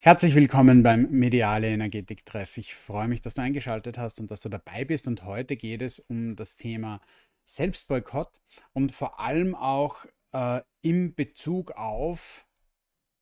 Herzlich willkommen beim Mediale Energetik-Treff. Ich freue mich, dass du eingeschaltet hast und dass du dabei bist. Und heute geht es um das Thema Selbstboykott und vor allem auch äh, in Bezug auf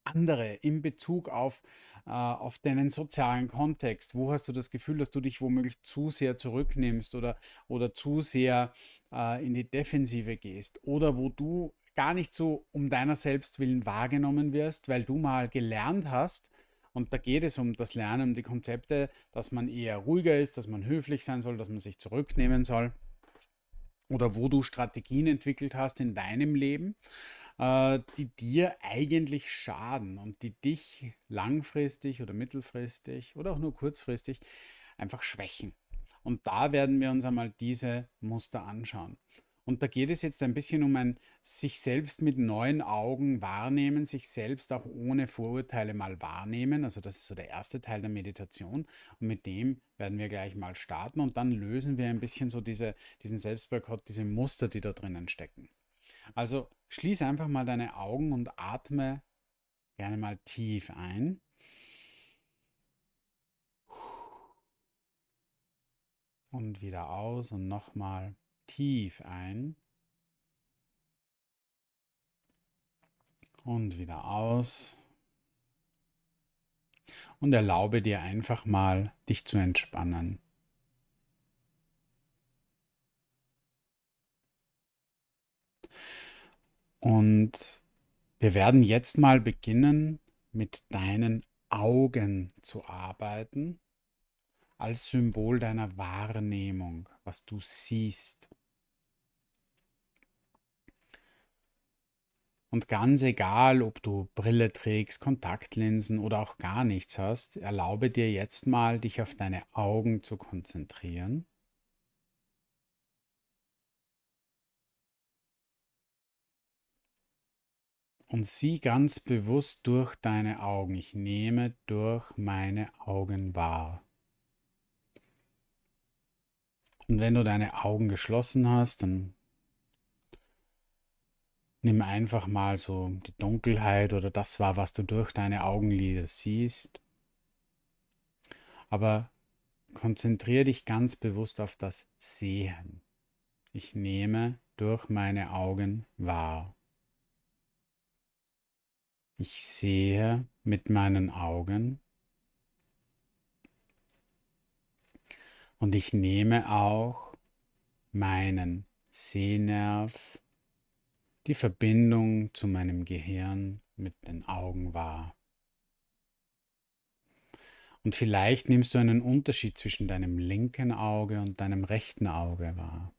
andere, in Bezug auf, äh, auf deinen sozialen Kontext. Wo hast du das Gefühl, dass du dich womöglich zu sehr zurücknimmst oder, oder zu sehr äh, in die Defensive gehst oder wo du gar nicht so um deiner selbst willen wahrgenommen wirst, weil du mal gelernt hast, und da geht es um das Lernen, um die Konzepte, dass man eher ruhiger ist, dass man höflich sein soll, dass man sich zurücknehmen soll. Oder wo du Strategien entwickelt hast in deinem Leben, äh, die dir eigentlich schaden und die dich langfristig oder mittelfristig oder auch nur kurzfristig einfach schwächen. Und da werden wir uns einmal diese Muster anschauen. Und da geht es jetzt ein bisschen um ein sich selbst mit neuen Augen wahrnehmen, sich selbst auch ohne Vorurteile mal wahrnehmen. Also das ist so der erste Teil der Meditation. Und mit dem werden wir gleich mal starten und dann lösen wir ein bisschen so diese, diesen Selbstboykott, diese Muster, die da drinnen stecken. Also schließ einfach mal deine Augen und atme gerne mal tief ein. Und wieder aus und nochmal tief ein und wieder aus. Und erlaube dir einfach mal, dich zu entspannen. Und wir werden jetzt mal beginnen, mit deinen Augen zu arbeiten, als Symbol deiner Wahrnehmung, was du siehst. Und ganz egal, ob du Brille trägst, Kontaktlinsen oder auch gar nichts hast, erlaube dir jetzt mal, dich auf deine Augen zu konzentrieren. Und sieh ganz bewusst durch deine Augen. Ich nehme durch meine Augen wahr. Und wenn du deine Augen geschlossen hast, dann Nimm einfach mal so die Dunkelheit oder das wahr, was du durch deine Augenlider siehst. Aber konzentriere dich ganz bewusst auf das Sehen. Ich nehme durch meine Augen wahr. Ich sehe mit meinen Augen und ich nehme auch meinen Sehnerv die Verbindung zu meinem Gehirn mit den Augen wahr. Und vielleicht nimmst du einen Unterschied zwischen deinem linken Auge und deinem rechten Auge wahr.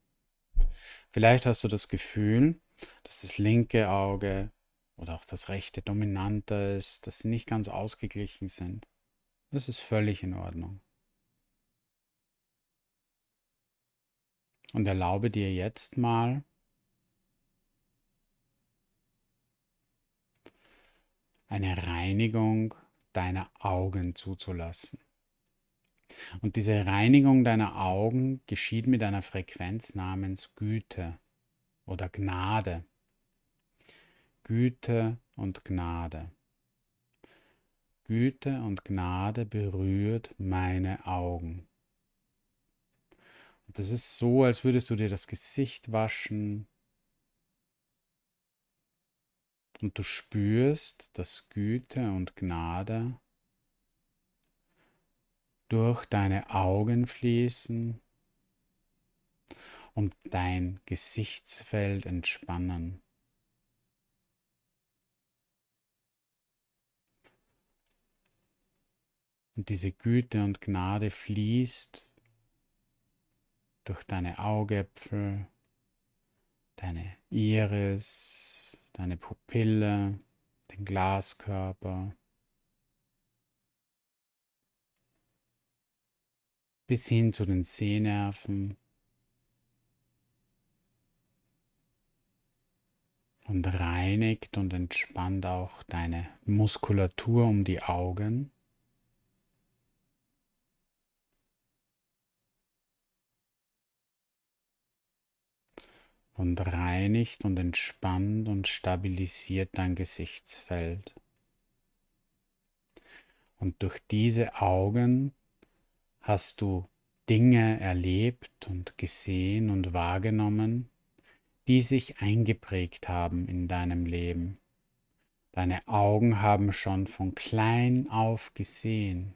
Vielleicht hast du das Gefühl, dass das linke Auge oder auch das rechte dominanter ist, dass sie nicht ganz ausgeglichen sind. Das ist völlig in Ordnung. Und erlaube dir jetzt mal, eine Reinigung deiner Augen zuzulassen. Und diese Reinigung deiner Augen geschieht mit einer Frequenz namens Güte oder Gnade. Güte und Gnade. Güte und Gnade berührt meine Augen. Und das ist so, als würdest du dir das Gesicht waschen, und du spürst, dass Güte und Gnade durch deine Augen fließen und dein Gesichtsfeld entspannen. Und diese Güte und Gnade fließt durch deine Augäpfel, deine Iris, deine Pupille, den Glaskörper. bis hin zu den Sehnerven und reinigt und entspannt auch deine Muskulatur um die Augen. und reinigt und entspannt und stabilisiert dein Gesichtsfeld. Und durch diese Augen hast du Dinge erlebt und gesehen und wahrgenommen, die sich eingeprägt haben in deinem Leben. Deine Augen haben schon von klein auf gesehen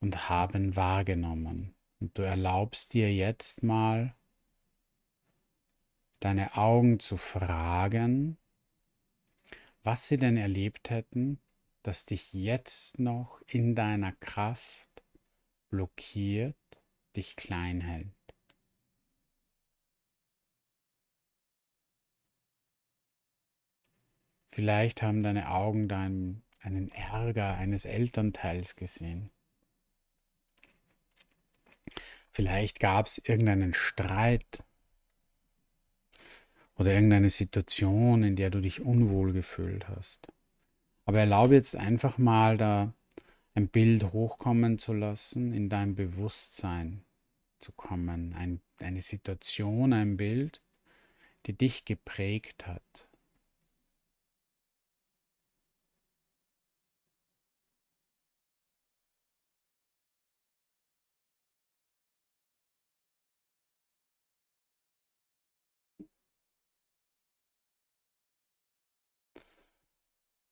und haben wahrgenommen. Und du erlaubst dir jetzt mal deine Augen zu fragen, was sie denn erlebt hätten, das dich jetzt noch in deiner Kraft blockiert, dich klein hält. Vielleicht haben deine Augen deinen, einen Ärger eines Elternteils gesehen. Vielleicht gab es irgendeinen Streit oder irgendeine Situation, in der du dich unwohl gefühlt hast. Aber erlaube jetzt einfach mal da ein Bild hochkommen zu lassen, in dein Bewusstsein zu kommen, ein, eine Situation, ein Bild, die dich geprägt hat.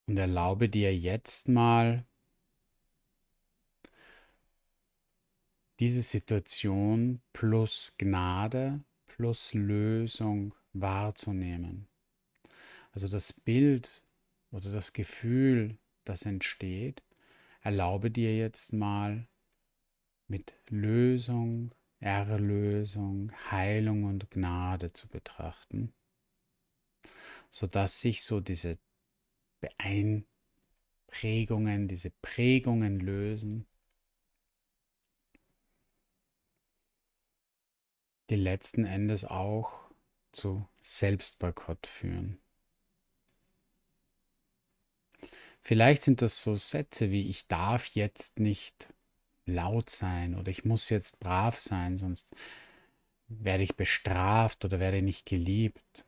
Und erlaube dir jetzt mal diese Situation plus Gnade plus Lösung wahrzunehmen. Also das Bild oder das Gefühl, das entsteht, erlaube dir jetzt mal mit Lösung, Erlösung, Heilung und Gnade zu betrachten, sodass sich so diese Beeinprägungen, diese Prägungen lösen. die letzten Endes auch zu Selbstboykott führen. Vielleicht sind das so Sätze wie ich darf jetzt nicht laut sein oder ich muss jetzt brav sein, sonst werde ich bestraft oder werde nicht geliebt.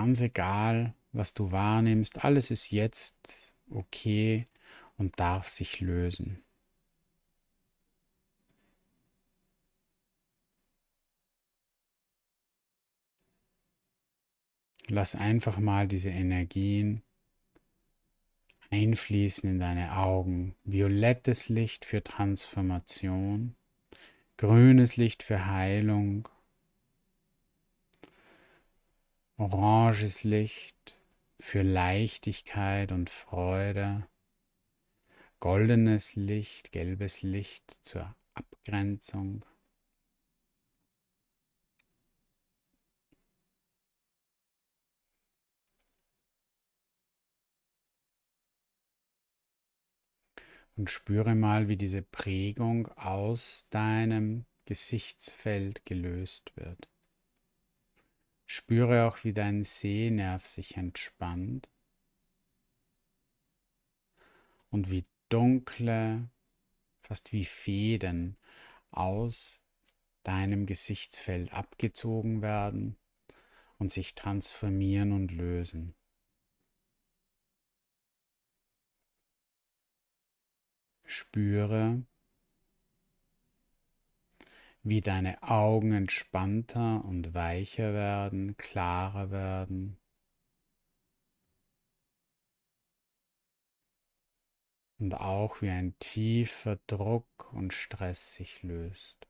ganz egal, was du wahrnimmst, alles ist jetzt okay und darf sich lösen. Lass einfach mal diese Energien einfließen in deine Augen. Violettes Licht für Transformation, grünes Licht für Heilung, oranges Licht für Leichtigkeit und Freude, goldenes Licht, gelbes Licht zur Abgrenzung. und spüre mal, wie diese Prägung aus deinem Gesichtsfeld gelöst wird. Spüre auch, wie dein Sehnerv sich entspannt und wie dunkle, fast wie Fäden aus deinem Gesichtsfeld abgezogen werden und sich transformieren und lösen. Spüre, wie deine Augen entspannter und weicher werden, klarer werden. Und auch wie ein tiefer Druck und Stress sich löst.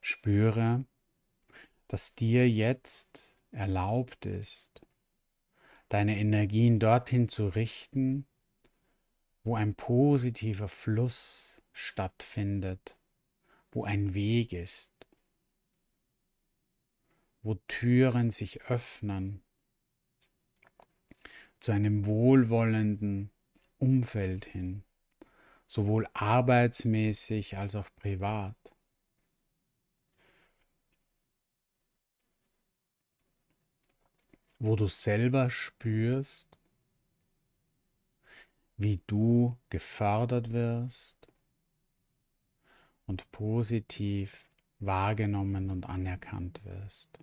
Spüre, dass dir jetzt erlaubt ist, deine Energien dorthin zu richten, wo ein positiver Fluss stattfindet, wo ein Weg ist, wo Türen sich öffnen zu einem wohlwollenden Umfeld hin, sowohl arbeitsmäßig als auch privat. wo du selber spürst, wie du gefördert wirst und positiv wahrgenommen und anerkannt wirst.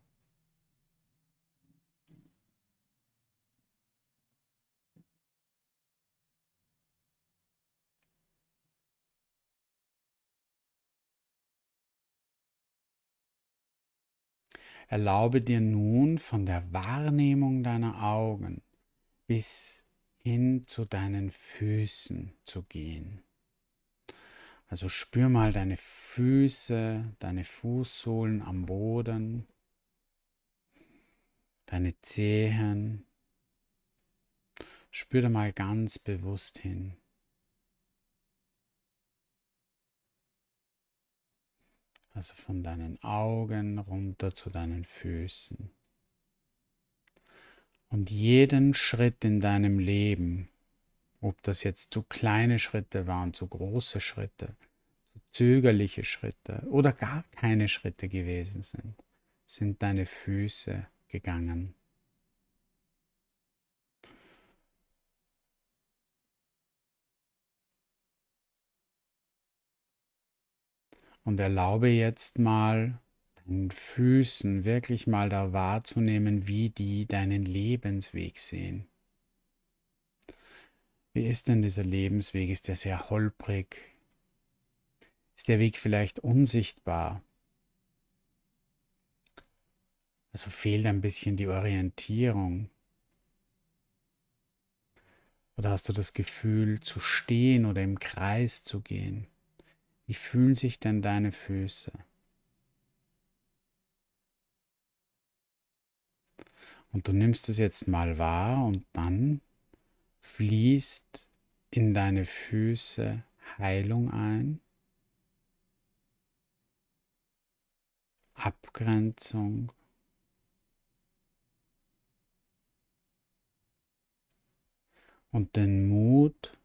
Erlaube dir nun von der Wahrnehmung deiner Augen bis hin zu deinen Füßen zu gehen. Also spür mal deine Füße, deine Fußsohlen am Boden, deine Zehen. Spür da mal ganz bewusst hin. Also von deinen Augen runter zu deinen Füßen. Und jeden Schritt in deinem Leben, ob das jetzt zu kleine Schritte waren, zu große Schritte, zu zögerliche Schritte oder gar keine Schritte gewesen sind, sind deine Füße gegangen. Und erlaube jetzt mal deinen Füßen wirklich mal da wahrzunehmen, wie die deinen Lebensweg sehen. Wie ist denn dieser Lebensweg? Ist der sehr holprig? Ist der Weg vielleicht unsichtbar? Also fehlt ein bisschen die Orientierung. Oder hast du das Gefühl zu stehen oder im Kreis zu gehen? Wie fühlen sich denn deine Füße? Und du nimmst es jetzt mal wahr und dann fließt in deine Füße Heilung ein, Abgrenzung, und den Mut,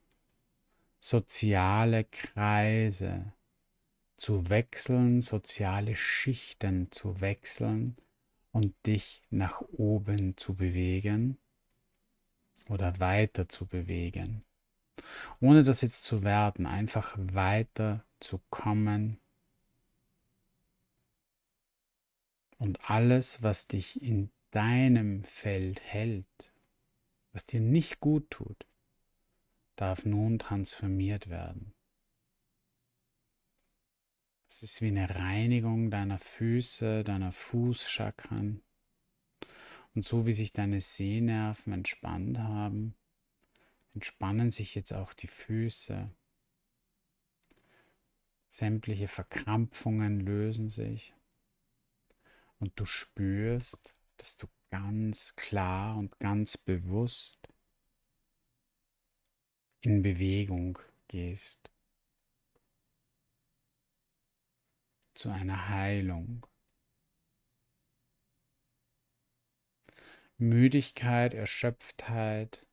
soziale Kreise zu wechseln, soziale Schichten zu wechseln und dich nach oben zu bewegen oder weiter zu bewegen. Ohne das jetzt zu werden, einfach weiter zu kommen und alles, was dich in deinem Feld hält, was dir nicht gut tut, darf nun transformiert werden. Es ist wie eine Reinigung deiner Füße, deiner Fußchakren. Und so wie sich deine Sehnerven entspannt haben, entspannen sich jetzt auch die Füße. Sämtliche Verkrampfungen lösen sich. Und du spürst, dass du ganz klar und ganz bewusst in Bewegung gehst zu einer Heilung. Müdigkeit, Erschöpftheit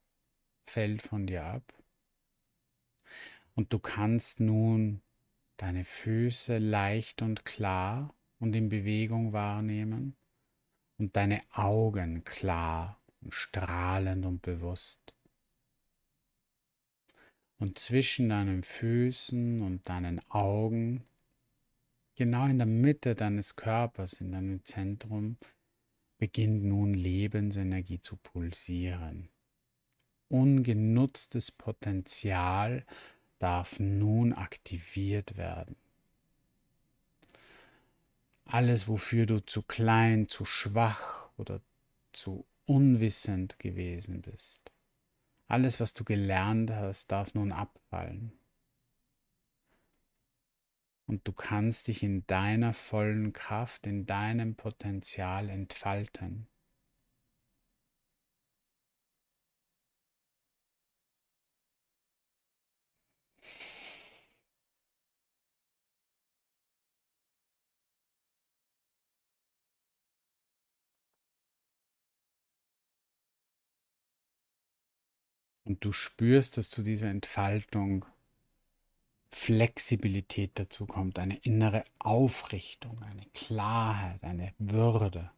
fällt von dir ab und du kannst nun deine Füße leicht und klar und in Bewegung wahrnehmen und deine Augen klar und strahlend und bewusst und zwischen deinen Füßen und deinen Augen, genau in der Mitte deines Körpers, in deinem Zentrum, beginnt nun Lebensenergie zu pulsieren. Ungenutztes Potenzial darf nun aktiviert werden. Alles, wofür du zu klein, zu schwach oder zu unwissend gewesen bist alles, was du gelernt hast, darf nun abfallen. Und du kannst dich in deiner vollen Kraft, in deinem Potenzial entfalten. Und du spürst, dass zu dieser Entfaltung Flexibilität dazu kommt, eine innere Aufrichtung, eine Klarheit, eine Würde.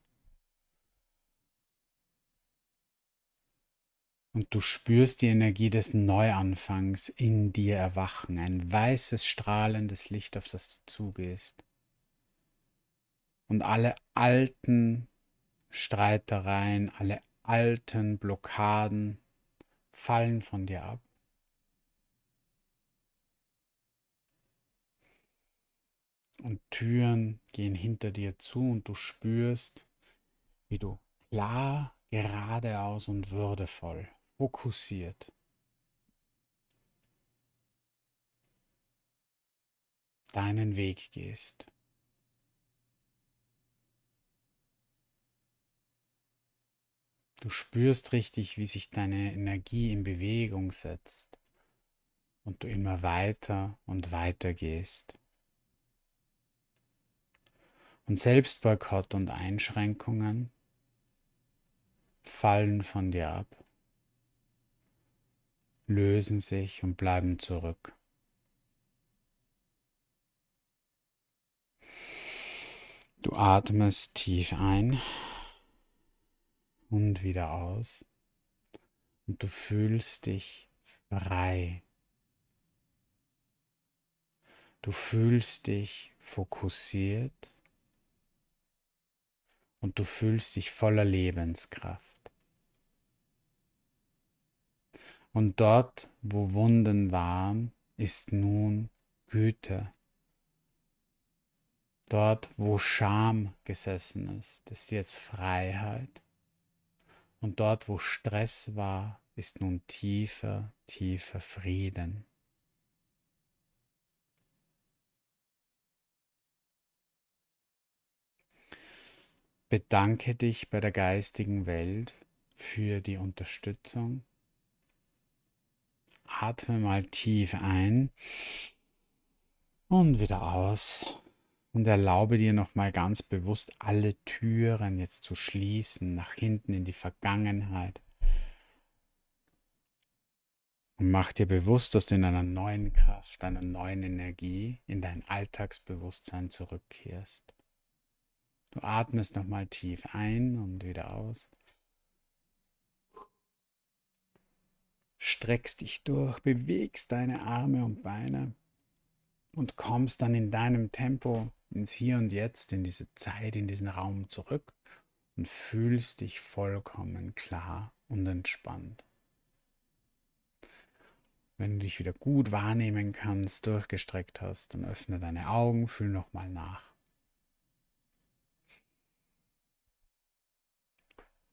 Und du spürst die Energie des Neuanfangs in dir erwachen, ein weißes, strahlendes Licht, auf das du zugehst. Und alle alten Streitereien, alle alten Blockaden, fallen von dir ab. Und Türen gehen hinter dir zu und du spürst, wie du klar, geradeaus und würdevoll, fokussiert deinen Weg gehst. Du spürst richtig, wie sich deine Energie in Bewegung setzt und du immer weiter und weiter gehst. Und Selbstboykott und Einschränkungen fallen von dir ab, lösen sich und bleiben zurück. Du atmest tief ein und wieder aus. Und du fühlst dich frei. Du fühlst dich fokussiert und du fühlst dich voller Lebenskraft. Und dort, wo Wunden waren, ist nun Güte. Dort, wo Scham gesessen ist, ist jetzt Freiheit. Und dort, wo Stress war, ist nun tiefer, tiefer Frieden. Bedanke dich bei der geistigen Welt für die Unterstützung. Atme mal tief ein und wieder aus und erlaube dir nochmal ganz bewusst alle Türen jetzt zu schließen, nach hinten in die Vergangenheit. Und mach dir bewusst, dass du in einer neuen Kraft, einer neuen Energie in dein Alltagsbewusstsein zurückkehrst. Du atmest nochmal tief ein und wieder aus. Streckst dich durch, bewegst deine Arme und Beine und kommst dann in deinem Tempo ins Hier und Jetzt, in diese Zeit, in diesen Raum zurück und fühlst dich vollkommen klar und entspannt. Wenn du dich wieder gut wahrnehmen kannst, durchgestreckt hast, dann öffne deine Augen, fühl nochmal nach.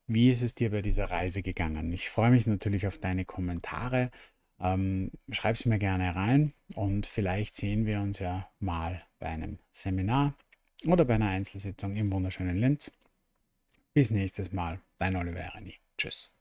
Wie ist es dir bei dieser Reise gegangen? Ich freue mich natürlich auf deine Kommentare. Ähm, Schreib es mir gerne rein und vielleicht sehen wir uns ja mal bei einem Seminar oder bei einer Einzelsitzung im wunderschönen Linz. Bis nächstes Mal, dein Oliver Erni. Tschüss.